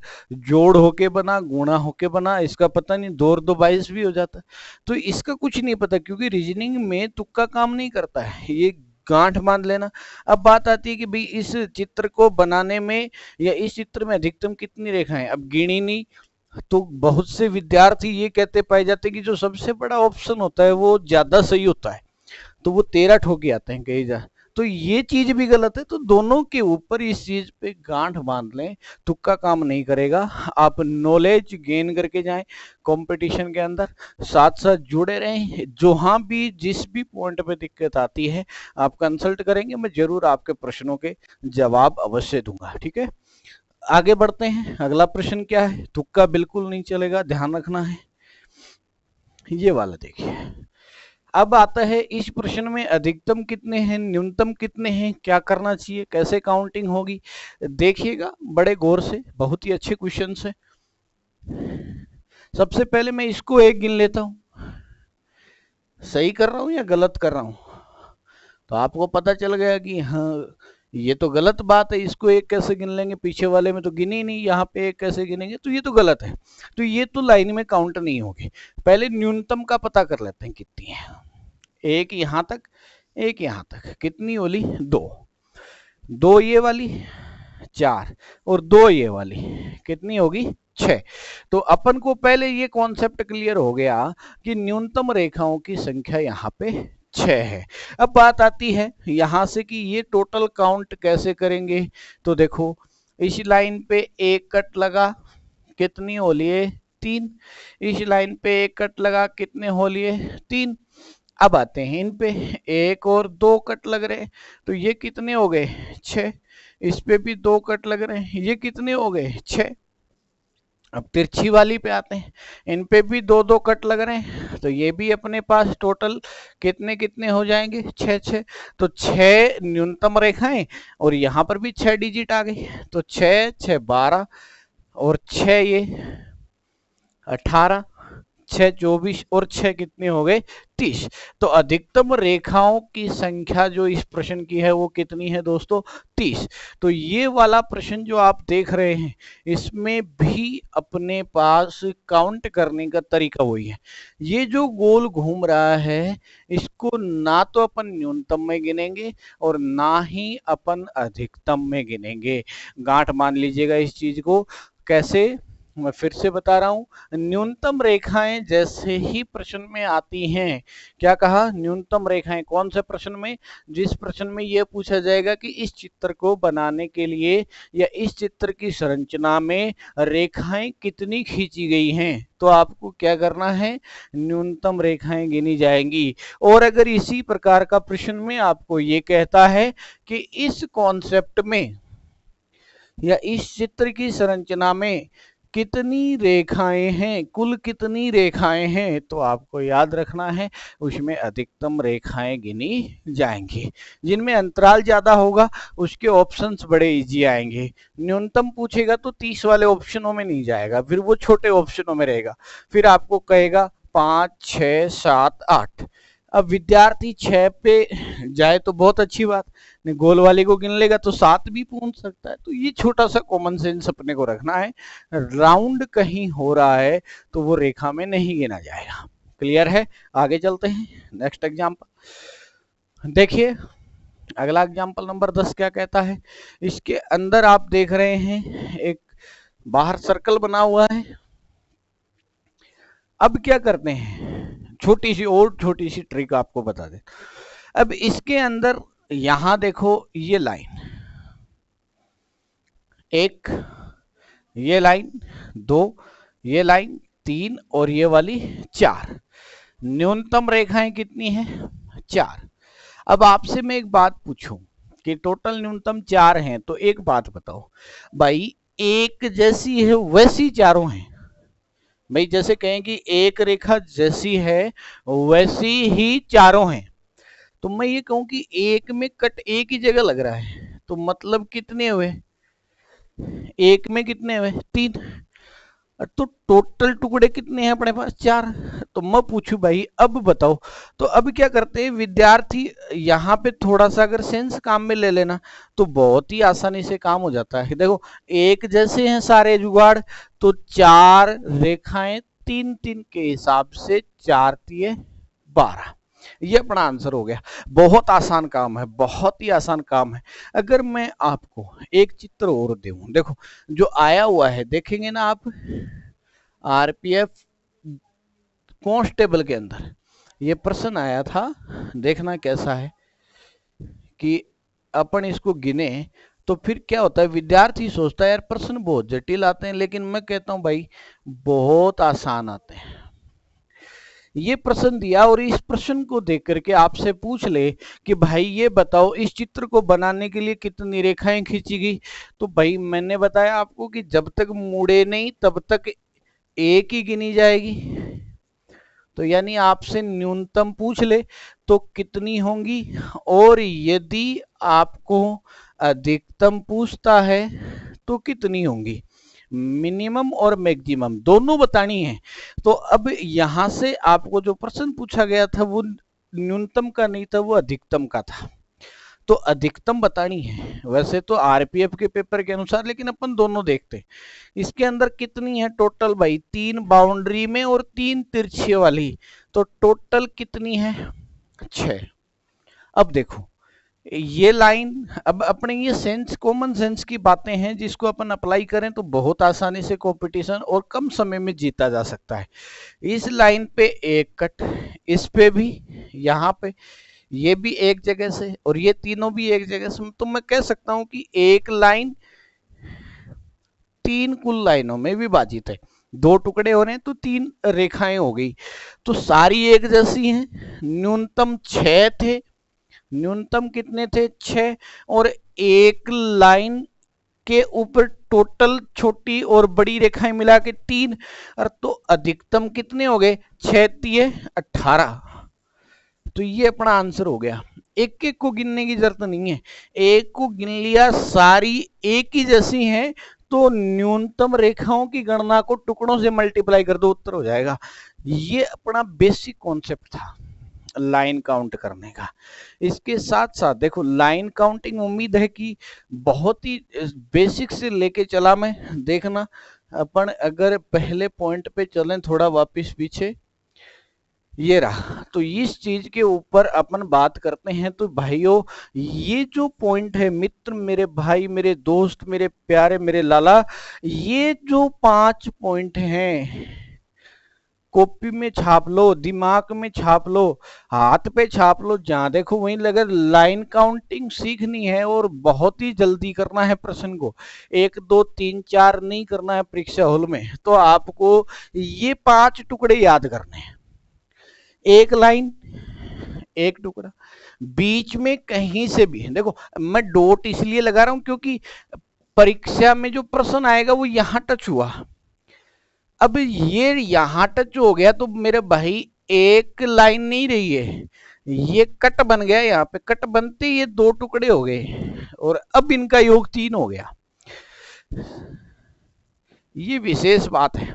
S1: जोड़ होके बना गुणा होके बना इसका पता नहीं दो और दो बाईस भी हो जाता है तो इसका कुछ नहीं पता क्योंकि रीजनिंग में तुक्का काम नहीं करता है ये गांठ बांध लेना अब बात आती है कि भाई इस चित्र को बनाने में या इस चित्र में अधिकतम कितनी रेखाएं अब गिनी नहीं तो बहुत से विद्यार्थी ये कहते पाए जाते कि जो सबसे बड़ा ऑप्शन होता है वो ज्यादा सही होता है तो वो तेरह ठोके आते हैं कही जा तो ये चीज भी गलत है तो दोनों के ऊपर इस चीज पे गांठ बांध लें तुक्का काम नहीं करेगा आप नॉलेज गेन करके जाएं कंपटीशन के अंदर साथ साथ जुड़े रहें हाँ भी जिस भी पॉइंट पे दिक्कत आती है आप कंसल्ट करेंगे मैं जरूर आपके प्रश्नों के जवाब अवश्य दूंगा ठीक है आगे बढ़ते हैं अगला प्रश्न क्या है तुक्का बिल्कुल नहीं चलेगा ध्यान रखना है ये वाला देखिए अब आता है इस प्रश्न में अधिकतम कितने हैं न्यूनतम कितने हैं क्या करना चाहिए कैसे काउंटिंग होगी देखिएगा बड़े गौर से बहुत ही अच्छे क्वेश्चन है सबसे पहले मैं इसको एक गिन लेता हूं सही कर रहा हूं या गलत कर रहा हूं तो आपको पता चल गया कि हाँ ये तो गलत बात है इसको एक कैसे गिन लेंगे पीछे वाले में तो गिने ही नहीं यहाँ पे एक कैसे गिनेंगे तो ये तो गलत है तो ये तो लाइन में काउंट नहीं होगी पहले न्यूनतम का पता कर लेते हैं कितनी है एक यहाँ तक एक यहाँ तक कितनी वाली दो दो ये वाली चार और दो ये वाली कितनी होगी छ तो अपन को पहले ये कॉन्सेप्ट क्लियर हो गया कि न्यूनतम रेखाओं की संख्या यहाँ पे छह है अब बात आती है यहां से कि ये टोटल काउंट कैसे करेंगे तो देखो इस लाइन पे एक कट लगा कितनी हो लिए तीन इस लाइन पे एक कट लगा कितने हो लिए तीन अब आते हैं इन पे एक और दो कट लग रहे तो ये कितने हो गए छ इस पे भी दो कट लग रहे हैं ये कितने हो गए छह अब तिरछी वाली पे आते हैं इन पे भी दो दो कट लग रहे हैं तो ये भी अपने पास टोटल कितने कितने हो जाएंगे छः छः तो छः न्यूनतम रेखाएं और यहाँ पर भी छः डिजिट आ गई तो छः छः बारह और छः ये अठारह छः चौबीस और छः कितने हो गए तीस तो अधिकतम रेखाओं की संख्या जो इस प्रश्न की है वो कितनी है दोस्तों तीस तो ये वाला प्रश्न जो आप देख रहे हैं इसमें भी अपने पास काउंट करने का तरीका वही है ये जो गोल घूम रहा है इसको ना तो अपन न्यूनतम में गिनेंगे और ना ही अपन अधिकतम में गिनेंगे गांठ मान लीजिएगा इस चीज को कैसे मैं फिर से बता रहा हूं न्यूनतम रेखाएं जैसे ही प्रश्न में आती हैं क्या कहा न्यूनतम रेखाएं कौन से प्रश्न में जिस प्रश्न में यह पूछा जाएगा कि इस चित्र को बनाने के लिए या इस चित्र की संरचना में रेखाएं कितनी खींची गई हैं तो आपको क्या करना है न्यूनतम रेखाएं गिनी जाएंगी और अगर इसी प्रकार का प्रश्न में आपको ये कहता है कि इस कॉन्सेप्ट में या इस चित्र की संरचना में कितनी रेखाएं हैं कुल कितनी रेखाएं हैं तो आपको याद रखना है उसमें अधिकतम रेखाएं गिनी जाएंगी जिनमें अंतराल ज्यादा होगा उसके ऑप्शंस बड़े इजी आएंगे न्यूनतम पूछेगा तो तीस वाले ऑप्शनों में नहीं जाएगा फिर वो छोटे ऑप्शनों में रहेगा फिर आपको कहेगा पाँच छ सात आठ अब विद्यार्थी छह पे जाए तो बहुत अच्छी बात नहीं गोल वाले को गिन लेगा तो सात भी पहुंच सकता है तो ये छोटा सा कॉमन सेंस अपने को रखना है राउंड कहीं हो रहा है तो वो रेखा में नहीं गिना जाएगा क्लियर है आगे चलते हैं नेक्स्ट एग्जाम्पल देखिए अगला एग्जाम्पल नंबर दस क्या कहता है इसके अंदर आप देख रहे हैं एक बाहर सर्कल बना हुआ है अब क्या करते हैं छोटी सी और छोटी सी ट्रिक आपको बता दे अब इसके अंदर यहां देखो ये लाइन एक ये लाइन दो ये लाइन तीन और ये वाली चार न्यूनतम रेखाएं कितनी है चार अब आपसे मैं एक बात पूछूं कि टोटल न्यूनतम चार हैं तो एक बात बताओ भाई एक जैसी है वैसी चारों हैं भाई जैसे कहें कि एक रेखा जैसी है वैसी ही चारों हैं तो मैं ये कहूं कि एक में कट एक ही जगह लग रहा है तो मतलब कितने हुए एक में कितने हुए तीन तो टोटल टुकड़े कितने हैं अपने पास चार तो मैं पूछू भाई अब बताओ तो अब क्या करते हैं विद्यार्थी यहाँ पे थोड़ा सा अगर सेंस काम में ले लेना तो बहुत ही आसानी से काम हो जाता है देखो एक जैसे हैं सारे जुगाड़ तो चार रेखाएं तीन तीन के हिसाब से चार तीय बारह ये अपना आंसर हो गया बहुत आसान काम है बहुत ही आसान काम है अगर मैं आपको एक चित्र और दे देखो जो आया हुआ है देखेंगे ना आप आरपीएफ कॉन्स्टेबल के अंदर ये प्रश्न आया था देखना कैसा है कि अपन इसको गिने तो फिर क्या होता है विद्यार्थी सोचता है यार प्रश्न बहुत जटिल आते हैं लेकिन मैं कहता हूं भाई बहुत आसान आते हैं ये प्रश्न दिया और इस प्रश्न को देख करके आपसे पूछ ले कि भाई ये बताओ इस चित्र को बनाने के लिए कितनी रेखाएं खींची गई तो भाई मैंने बताया आपको कि जब तक मुड़े नहीं तब तक एक ही गिनी जाएगी तो यानी आपसे न्यूनतम पूछ ले तो कितनी होंगी और यदि आपको अधिकतम पूछता है तो कितनी होंगी मिनिमम और मैक्सिमम दोनों बतानी है तो अब यहां से आपको जो प्रश्न पूछा गया था वो न्यूनतम का नहीं था वो अधिकतम का था तो अधिकतम बतानी है वैसे तो आरपीएफ के पेपर के अनुसार लेकिन अपन दोनों देखते हैं इसके अंदर कितनी है टोटल भाई तीन बाउंड्री में और तीन तिरछे वाली तो टोटल कितनी है छ अब देखो ये लाइन अब अपने ये सेंस कॉमन सेंस की बातें हैं जिसको अपन अप्लाई करें तो बहुत आसानी से कंपटीशन और कम समय में जीता जा सकता है इस लाइन पे एक कट इस पे भी यहाँ पे ये भी एक जगह से और ये तीनों भी एक जगह से तो मैं कह सकता हूं कि एक लाइन तीन कुल लाइनों में विभाजित है दो टुकड़े हो रहे हैं तो तीन रेखाएं हो गई तो सारी एक जैसी हैं न्यूनतम छह थे न्यूनतम कितने थे छ और एक लाइन के ऊपर टोटल छोटी और बड़ी रेखाएं मिला के तीन और तो अधिकतम कितने हो गए छिये अठारह तो ये अपना आंसर हो गया एक एक को गिनने की जरूरत नहीं है एक को गिन लिया सारी एक ही जैसी हैं तो न्यूनतम रेखाओं की गणना को टुकड़ों से मल्टीप्लाई कर दो उत्तर हो जाएगा ये अपना बेसिक कॉन्सेप्ट था लाइन काउंट करने का इसके साथ साथ देखो लाइन काउंटिंग उम्मीद है कि बहुत ही बेसिक से लेके चला मैं देखना अपन अगर पहले पॉइंट पे चलें थोड़ा वापस पीछे ये रहा तो इस चीज के ऊपर अपन बात करते हैं तो भाइयों ये जो पॉइंट है मित्र मेरे भाई मेरे दोस्त मेरे प्यारे मेरे लाला ये जो पांच पॉइंट हैं कॉपी में छाप लो दिमाग में छाप लो हाथ पे छाप लो जहां देखो वहीं लगे लाइन काउंटिंग सीखनी है और बहुत ही जल्दी करना है प्रश्न को एक दो तीन चार नहीं करना है परीक्षा हॉल में तो आपको ये पांच टुकड़े याद करने हैं एक लाइन एक टुकड़ा बीच में कहीं से भी देखो मैं डोट इसलिए लगा रहा हूं क्योंकि परीक्षा में जो प्रश्न आएगा वो यहां टच हुआ अब ये यहाँ टच हो गया तो मेरे भाई एक लाइन नहीं रही है ये कट बन गया यहाँ पे कट बनते ये दो टुकड़े हो गए और अब इनका योग तीन हो गया ये विशेष बात है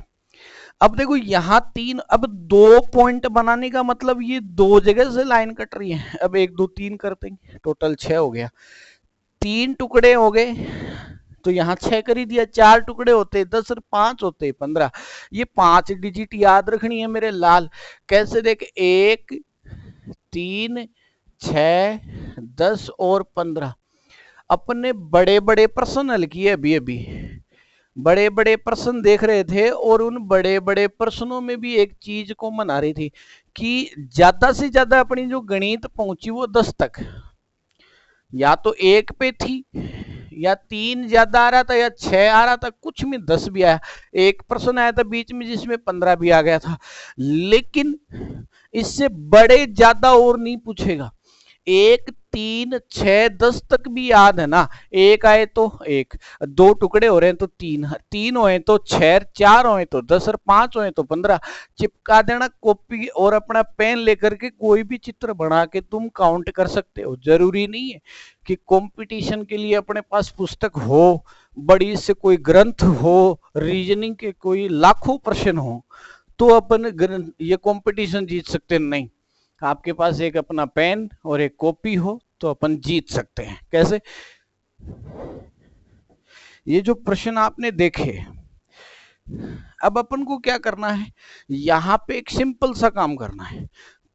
S1: अब देखो यहाँ तीन अब दो पॉइंट बनाने का मतलब ये दो जगह से लाइन कट रही है अब एक दो तीन करते हैं टोटल छह हो गया तीन टुकड़े हो गए तो यहाँ छह कर ही दिया चार टुकड़े होते दस और पांच होते पंद्रह ये पांच डिजिट याद रखनी है मेरे लाल कैसे देख एक तीन छ दस और पंद्रह अपने बड़े बड़े प्रश्न हल किए अभी अभी बड़े बड़े प्रश्न देख रहे थे और उन बड़े बड़े प्रश्नों में भी एक चीज को मना रही थी कि ज्यादा से ज्यादा अपनी जो गणित पहुंची वो दस तक या तो एक पे थी या तीन ज्यादा आ रहा था या छह आ रहा था कुछ में दस भी आया एक प्रश्न आया था बीच में जिसमें पंद्रह भी आ गया था लेकिन इससे बड़े ज्यादा और नहीं पूछेगा एक तीन छह दस तक भी याद है ना एक आए तो एक दो टुकड़े हो रहे हैं तो तीन तीन होए तो छ चार होए तो दस और पांच होए तो पंद्रह चिपका देना कॉपी और अपना पेन लेकर के कोई भी चित्र बना के तुम काउंट कर सकते हो जरूरी नहीं है कि कंपटीशन के लिए अपने पास पुस्तक हो बड़ी से कोई ग्रंथ हो रीजनिंग के कोई लाखों प्रश्न हो तो अपन ये कंपटीशन जीत सकते नहीं आपके पास एक अपना पेन और एक कॉपी हो तो अपन जीत सकते हैं कैसे ये जो प्रश्न आपने देखे अब अपन को क्या करना है यहाँ पे एक सिंपल सा काम करना है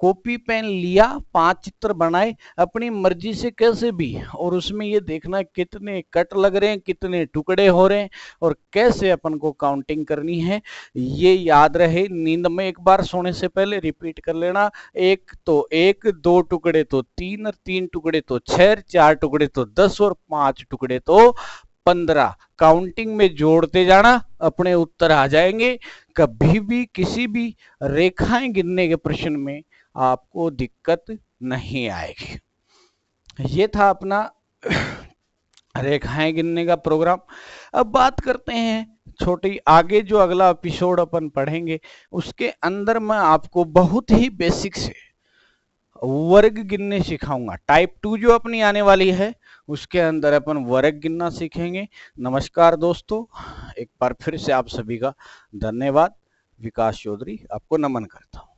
S1: कॉपी पेन लिया पांच चित्र बनाए अपनी मर्जी से कैसे भी और उसमें ये देखना कितने कट लग रहे हैं कितने टुकड़े हो रहे हैं और कैसे अपन को काउंटिंग करनी है ये याद रहे नींद में एक बार सोने से पहले रिपीट कर लेना एक तो एक दो टुकड़े तो तीन और तीन टुकड़े तो छह चार टुकड़े तो दस और पांच टुकड़े तो पंद्रह काउंटिंग में जोड़ते जाना अपने उत्तर आ जाएंगे कभी भी किसी भी रेखाएं गिनने के प्रश्न में आपको दिक्कत नहीं आएगी ये था अपना रेखाएं गिनने का प्रोग्राम अब बात करते हैं छोटी आगे जो अगला एपिसोड अपन पढ़ेंगे उसके अंदर मैं आपको बहुत ही बेसिक से वर्ग गिनने सिखाऊंगा टाइप टू जो अपनी आने वाली है उसके अंदर अपन वर्ग गिनना सीखेंगे नमस्कार दोस्तों एक बार फिर से आप सभी का धन्यवाद विकास चौधरी आपको नमन करता हूँ